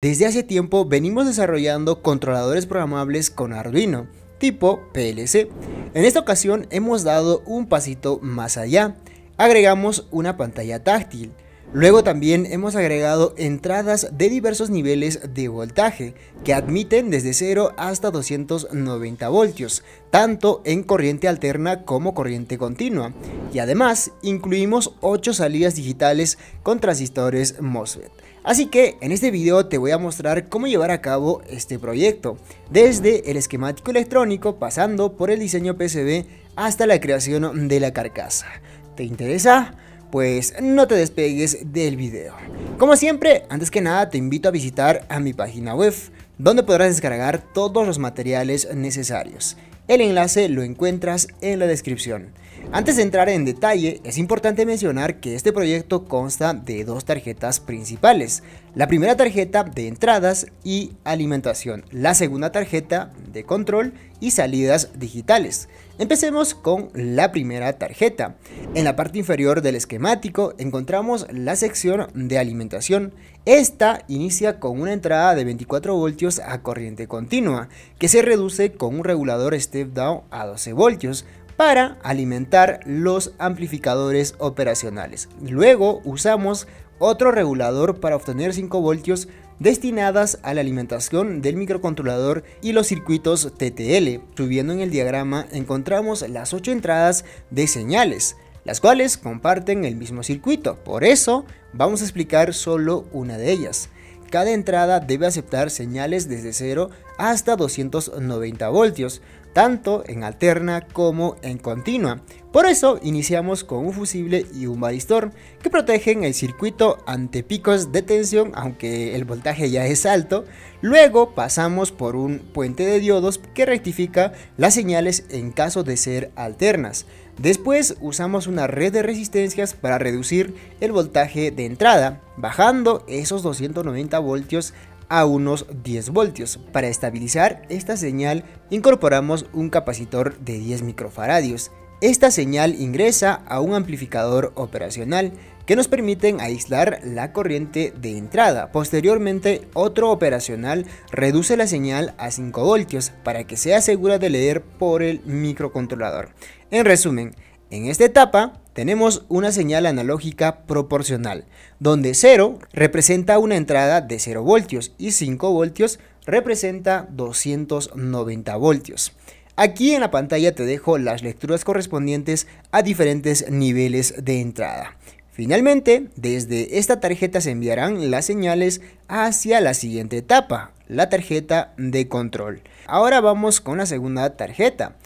Desde hace tiempo venimos desarrollando controladores programables con Arduino, tipo PLC. En esta ocasión hemos dado un pasito más allá, agregamos una pantalla táctil. Luego también hemos agregado entradas de diversos niveles de voltaje que admiten desde 0 hasta 290 voltios, tanto en corriente alterna como corriente continua, y además incluimos 8 salidas digitales con transistores MOSFET. Así que en este video te voy a mostrar cómo llevar a cabo este proyecto, desde el esquemático electrónico pasando por el diseño PCB hasta la creación de la carcasa. ¿Te interesa? pues no te despegues del video. Como siempre, antes que nada te invito a visitar a mi página web, donde podrás descargar todos los materiales necesarios. El enlace lo encuentras en la descripción. Antes de entrar en detalle, es importante mencionar que este proyecto consta de dos tarjetas principales. La primera tarjeta de entradas y alimentación, la segunda tarjeta de control y salidas digitales. Empecemos con la primera tarjeta. En la parte inferior del esquemático encontramos la sección de alimentación. Esta inicia con una entrada de 24 voltios a corriente continua, que se reduce con un regulador step down a 12 voltios, para alimentar los amplificadores operacionales. Luego usamos otro regulador para obtener 5 voltios destinadas a la alimentación del microcontrolador y los circuitos TTL. Subiendo en el diagrama encontramos las 8 entradas de señales, las cuales comparten el mismo circuito, por eso vamos a explicar solo una de ellas. Cada entrada debe aceptar señales desde 0 hasta 290 voltios, tanto en alterna como en continua. Por eso iniciamos con un fusible y un varistor que protegen el circuito ante picos de tensión aunque el voltaje ya es alto. Luego pasamos por un puente de diodos que rectifica las señales en caso de ser alternas. Después usamos una red de resistencias para reducir el voltaje de entrada, bajando esos 290 voltios a unos 10 voltios. Para estabilizar esta señal incorporamos un capacitor de 10 microfaradios. Esta señal ingresa a un amplificador operacional que nos permite aislar la corriente de entrada. Posteriormente, otro operacional reduce la señal a 5 voltios para que sea segura de leer por el microcontrolador. En resumen, en esta etapa tenemos una señal analógica proporcional, donde 0 representa una entrada de 0 voltios y 5 voltios representa 290 voltios. Aquí en la pantalla te dejo las lecturas correspondientes a diferentes niveles de entrada. Finalmente, desde esta tarjeta se enviarán las señales hacia la siguiente etapa, la tarjeta de control. Ahora vamos con la segunda tarjeta,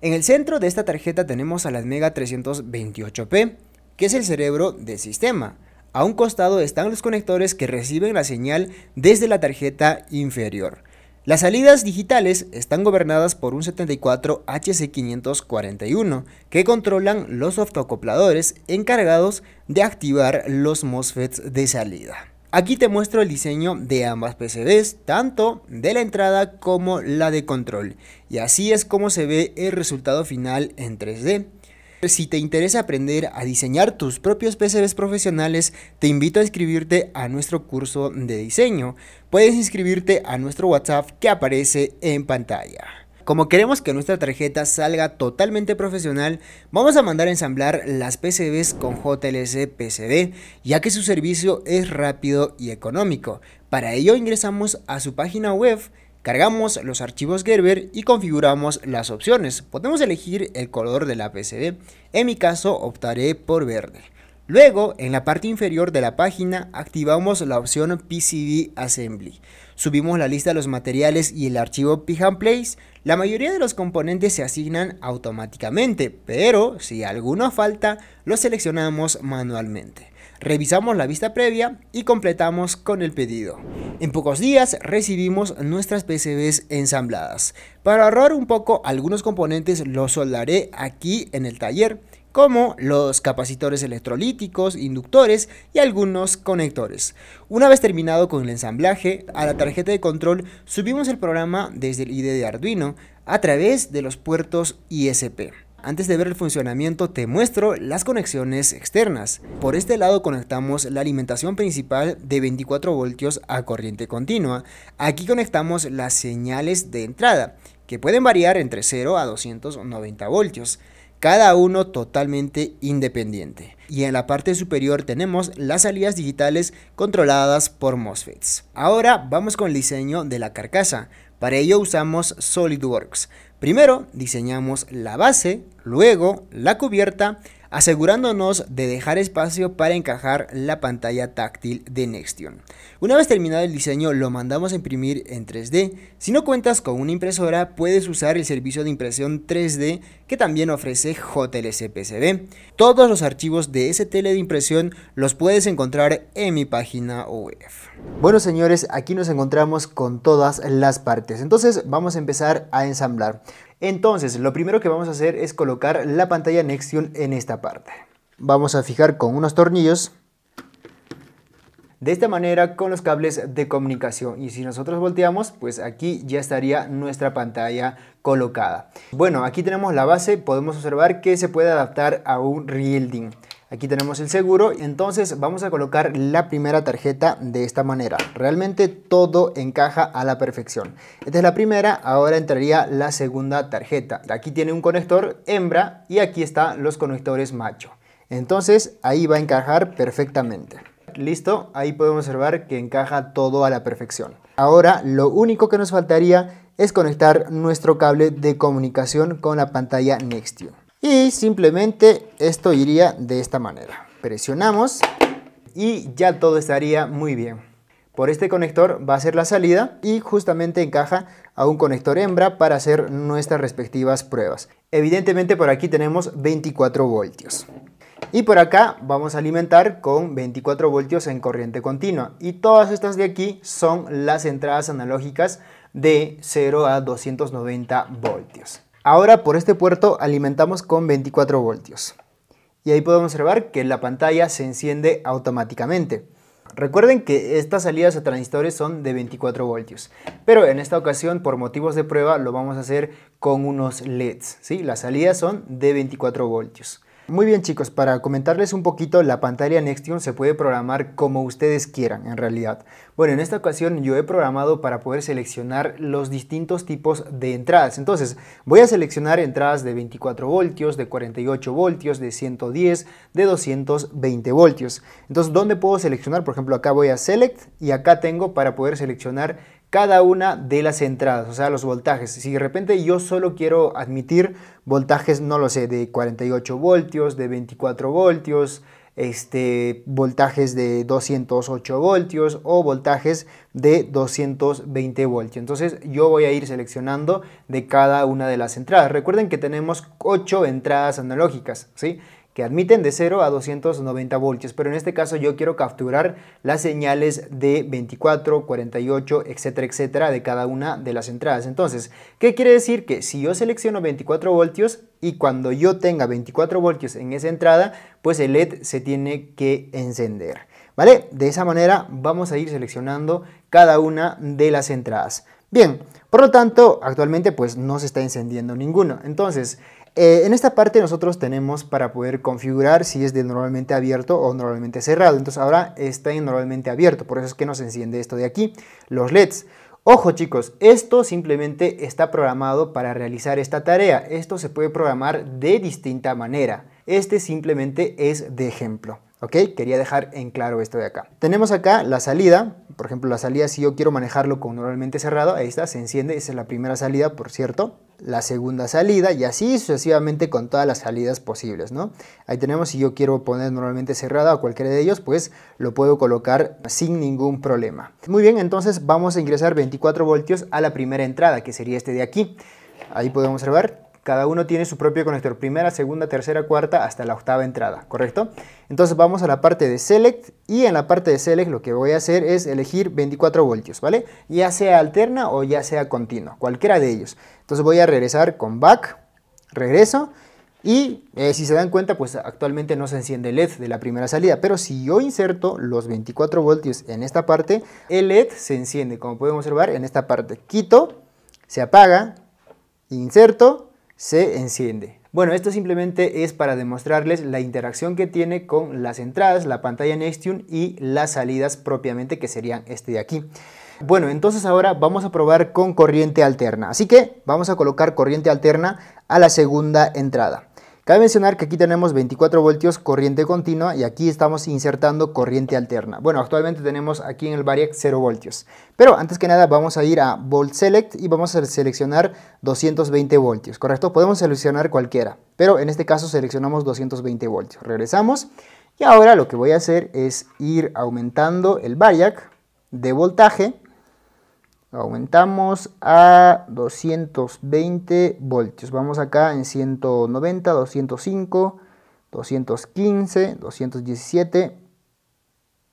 en el centro de esta tarjeta tenemos a la Mega 328P, que es el cerebro del sistema. A un costado están los conectores que reciben la señal desde la tarjeta inferior. Las salidas digitales están gobernadas por un 74 HC541 que controlan los autocopladores encargados de activar los MOSFETs de salida. Aquí te muestro el diseño de ambas PCBs, tanto de la entrada como la de control. Y así es como se ve el resultado final en 3D. Si te interesa aprender a diseñar tus propios PCBs profesionales, te invito a inscribirte a nuestro curso de diseño. Puedes inscribirte a nuestro WhatsApp que aparece en pantalla. Como queremos que nuestra tarjeta salga totalmente profesional, vamos a mandar a ensamblar las PCBs con JLC PCB, ya que su servicio es rápido y económico. Para ello ingresamos a su página web, cargamos los archivos Gerber y configuramos las opciones. Podemos elegir el color de la PCB, en mi caso optaré por verde. Luego, en la parte inferior de la página, activamos la opción PCB Assembly. Subimos la lista de los materiales y el archivo and Place. La mayoría de los componentes se asignan automáticamente, pero si alguno falta, lo seleccionamos manualmente. Revisamos la vista previa y completamos con el pedido. En pocos días recibimos nuestras PCBs ensambladas. Para ahorrar un poco algunos componentes los soldaré aquí en el taller como los capacitores electrolíticos, inductores y algunos conectores. Una vez terminado con el ensamblaje, a la tarjeta de control subimos el programa desde el IDE de Arduino a través de los puertos ISP. Antes de ver el funcionamiento te muestro las conexiones externas. Por este lado conectamos la alimentación principal de 24 voltios a corriente continua. Aquí conectamos las señales de entrada, que pueden variar entre 0 a 290 voltios cada uno totalmente independiente. Y en la parte superior tenemos las salidas digitales controladas por MOSFETs. Ahora vamos con el diseño de la carcasa. Para ello usamos SolidWorks. Primero diseñamos la base, luego la cubierta, asegurándonos de dejar espacio para encajar la pantalla táctil de Nextion. Una vez terminado el diseño lo mandamos a imprimir en 3D. Si no cuentas con una impresora puedes usar el servicio de impresión 3D que también ofrece JLC Todos los archivos de STL de impresión los puedes encontrar en mi página web. Bueno señores, aquí nos encontramos con todas las partes. Entonces vamos a empezar a ensamblar. Entonces, lo primero que vamos a hacer es colocar la pantalla Nexion en esta parte. Vamos a fijar con unos tornillos. De esta manera con los cables de comunicación y si nosotros volteamos pues aquí ya estaría nuestra pantalla colocada. Bueno aquí tenemos la base podemos observar que se puede adaptar a un rielding. Aquí tenemos el seguro, entonces vamos a colocar la primera tarjeta de esta manera. Realmente todo encaja a la perfección. Esta es la primera, ahora entraría la segunda tarjeta. Aquí tiene un conector hembra y aquí están los conectores macho. Entonces ahí va a encajar perfectamente. Listo, ahí podemos observar que encaja todo a la perfección. Ahora lo único que nos faltaría es conectar nuestro cable de comunicación con la pantalla Nextio y simplemente esto iría de esta manera. Presionamos y ya todo estaría muy bien. Por este conector va a ser la salida y justamente encaja a un conector hembra para hacer nuestras respectivas pruebas. Evidentemente por aquí tenemos 24 voltios. Y por acá vamos a alimentar con 24 voltios en corriente continua. Y todas estas de aquí son las entradas analógicas de 0 a 290 voltios. Ahora por este puerto alimentamos con 24 voltios. Y ahí podemos observar que la pantalla se enciende automáticamente. Recuerden que estas salidas a transistores son de 24 voltios, pero en esta ocasión por motivos de prueba lo vamos a hacer con unos LEDs. Las salidas son de 24 voltios. Muy bien chicos, para comentarles un poquito, la pantalla Nextion se puede programar como ustedes quieran en realidad. Bueno, en esta ocasión yo he programado para poder seleccionar los distintos tipos de entradas. Entonces, voy a seleccionar entradas de 24 voltios, de 48 voltios, de 110, de 220 voltios. Entonces, ¿dónde puedo seleccionar? Por ejemplo, acá voy a Select y acá tengo para poder seleccionar cada una de las entradas, o sea, los voltajes. Si de repente yo solo quiero admitir voltajes, no lo sé, de 48 voltios, de 24 voltios, este, voltajes de 208 voltios o voltajes de 220 voltios. Entonces yo voy a ir seleccionando de cada una de las entradas. Recuerden que tenemos 8 entradas analógicas, ¿sí? que admiten de 0 a 290 voltios, pero en este caso yo quiero capturar las señales de 24, 48, etcétera, etcétera, de cada una de las entradas. Entonces, ¿qué quiere decir? Que si yo selecciono 24 voltios y cuando yo tenga 24 voltios en esa entrada, pues el LED se tiene que encender. ¿Vale? De esa manera vamos a ir seleccionando cada una de las entradas. Bien, por lo tanto, actualmente pues no se está encendiendo ninguno. Entonces, eh, en esta parte nosotros tenemos para poder configurar si es de normalmente abierto o normalmente cerrado. Entonces ahora está en normalmente abierto, por eso es que nos enciende esto de aquí, los LEDs. Ojo chicos, esto simplemente está programado para realizar esta tarea. Esto se puede programar de distinta manera. Este simplemente es de ejemplo. ¿Ok? Quería dejar en claro esto de acá. Tenemos acá la salida, por ejemplo, la salida si yo quiero manejarlo con normalmente cerrado, ahí está, se enciende, esa es la primera salida, por cierto, la segunda salida y así sucesivamente con todas las salidas posibles, ¿no? Ahí tenemos, si yo quiero poner normalmente cerrado a cualquiera de ellos, pues lo puedo colocar sin ningún problema. Muy bien, entonces vamos a ingresar 24 voltios a la primera entrada, que sería este de aquí. Ahí podemos observar, cada uno tiene su propio conector, primera, segunda, tercera, cuarta, hasta la octava entrada, ¿correcto? Entonces vamos a la parte de Select y en la parte de Select lo que voy a hacer es elegir 24 voltios, ¿vale? Ya sea alterna o ya sea continua, cualquiera de ellos. Entonces voy a regresar con Back, regreso y eh, si se dan cuenta pues actualmente no se enciende el LED de la primera salida, pero si yo inserto los 24 voltios en esta parte, el LED se enciende, como podemos observar en esta parte. Quito, se apaga, inserto se enciende. Bueno, esto simplemente es para demostrarles la interacción que tiene con las entradas, la pantalla Nextune y las salidas propiamente que serían este de aquí. Bueno, entonces ahora vamos a probar con corriente alterna. Así que vamos a colocar corriente alterna a la segunda entrada. Cabe mencionar que aquí tenemos 24 voltios corriente continua y aquí estamos insertando corriente alterna. Bueno, actualmente tenemos aquí en el Variac 0 voltios. Pero antes que nada vamos a ir a Volt Select y vamos a seleccionar 220 voltios, ¿correcto? Podemos seleccionar cualquiera, pero en este caso seleccionamos 220 voltios. Regresamos y ahora lo que voy a hacer es ir aumentando el Variac de voltaje Aumentamos a 220 voltios. Vamos acá en 190, 205, 215, 217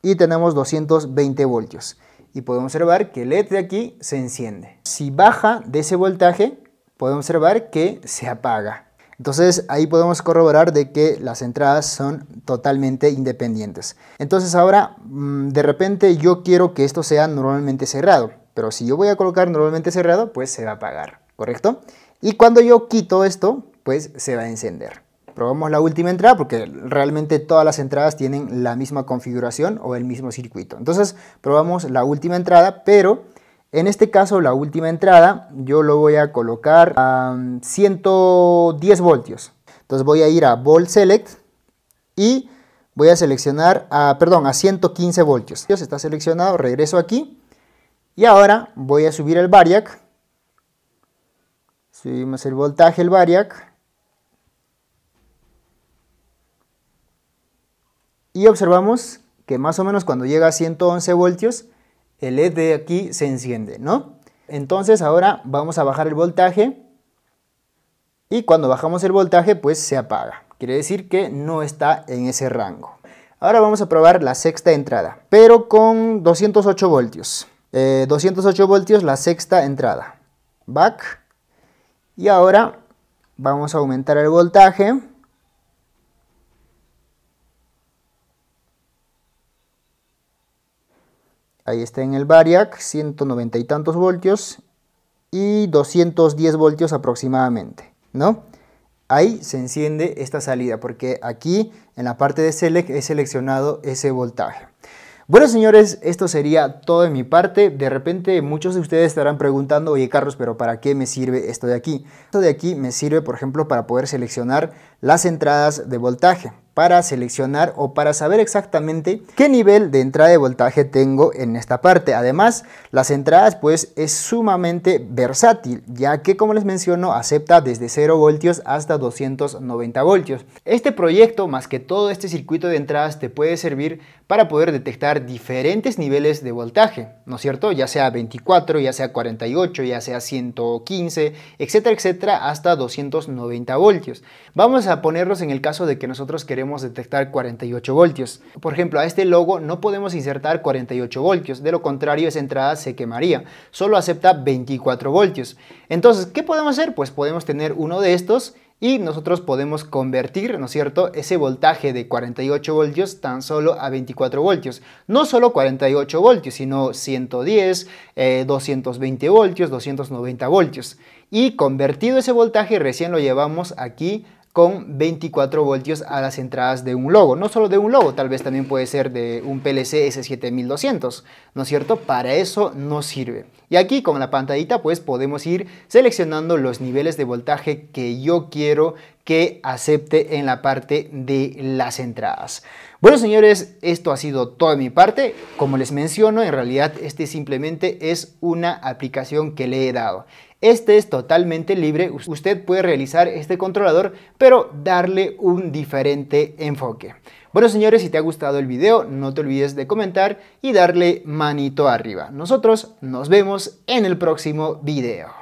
y tenemos 220 voltios. Y podemos observar que el LED de aquí se enciende. Si baja de ese voltaje, podemos observar que se apaga. Entonces ahí podemos corroborar de que las entradas son totalmente independientes. Entonces ahora mm, de repente yo quiero que esto sea normalmente cerrado. Pero si yo voy a colocar normalmente cerrado, pues se va a apagar, ¿correcto? Y cuando yo quito esto, pues se va a encender. Probamos la última entrada porque realmente todas las entradas tienen la misma configuración o el mismo circuito. Entonces probamos la última entrada, pero en este caso la última entrada yo lo voy a colocar a 110 mm, voltios. Entonces voy a ir a Volt Select y voy a seleccionar a, perdón, a 115 voltios. Está seleccionado, regreso aquí y ahora voy a subir el variac. Subimos el voltaje, el variac. Y observamos que más o menos cuando llega a 111 voltios, el LED de aquí se enciende, ¿no? Entonces ahora vamos a bajar el voltaje y cuando bajamos el voltaje pues se apaga. Quiere decir que no está en ese rango. Ahora vamos a probar la sexta entrada, pero con 208 voltios. 208 eh, voltios, la sexta entrada. Back. Y ahora vamos a aumentar el voltaje. Ahí está en el Variac, 190 y tantos voltios y 210 voltios aproximadamente, ¿no? Ahí se enciende esta salida porque aquí en la parte de Select he seleccionado ese voltaje. Bueno, señores, esto sería todo de mi parte. De repente muchos de ustedes estarán preguntando, oye Carlos, pero ¿para qué me sirve esto de aquí? Esto de aquí me sirve, por ejemplo, para poder seleccionar las entradas de voltaje para seleccionar o para saber exactamente qué nivel de entrada de voltaje tengo en esta parte. Además, las entradas pues es sumamente versátil, ya que como les menciono acepta desde 0 voltios hasta 290 voltios. Este proyecto, más que todo este circuito de entradas, te puede servir para poder detectar diferentes niveles de voltaje, ¿no es cierto? Ya sea 24, ya sea 48, ya sea 115, etcétera, etcétera, hasta 290 voltios. Vamos a ponerlos en el caso de que nosotros queremos detectar 48 voltios. Por ejemplo, a este logo no podemos insertar 48 voltios, de lo contrario esa entrada se quemaría. Solo acepta 24 voltios. Entonces, ¿qué podemos hacer? Pues podemos tener uno de estos y nosotros podemos convertir, ¿no es cierto?, ese voltaje de 48 voltios tan solo a 24 voltios. No solo 48 voltios, sino 110, 220 eh, voltios, 290 voltios. Y convertido ese voltaje recién lo llevamos aquí con 24 voltios a las entradas de un logo. No solo de un logo, tal vez también puede ser de un PLC S7200, ¿no es cierto? Para eso no sirve. Y aquí con la pantallita pues podemos ir seleccionando los niveles de voltaje que yo quiero que acepte en la parte de las entradas. Bueno señores, esto ha sido toda mi parte. Como les menciono, en realidad este simplemente es una aplicación que le he dado. Este es totalmente libre, usted puede realizar este controlador, pero darle un diferente enfoque. Bueno señores, si te ha gustado el video, no te olvides de comentar y darle manito arriba. Nosotros nos vemos en el próximo video.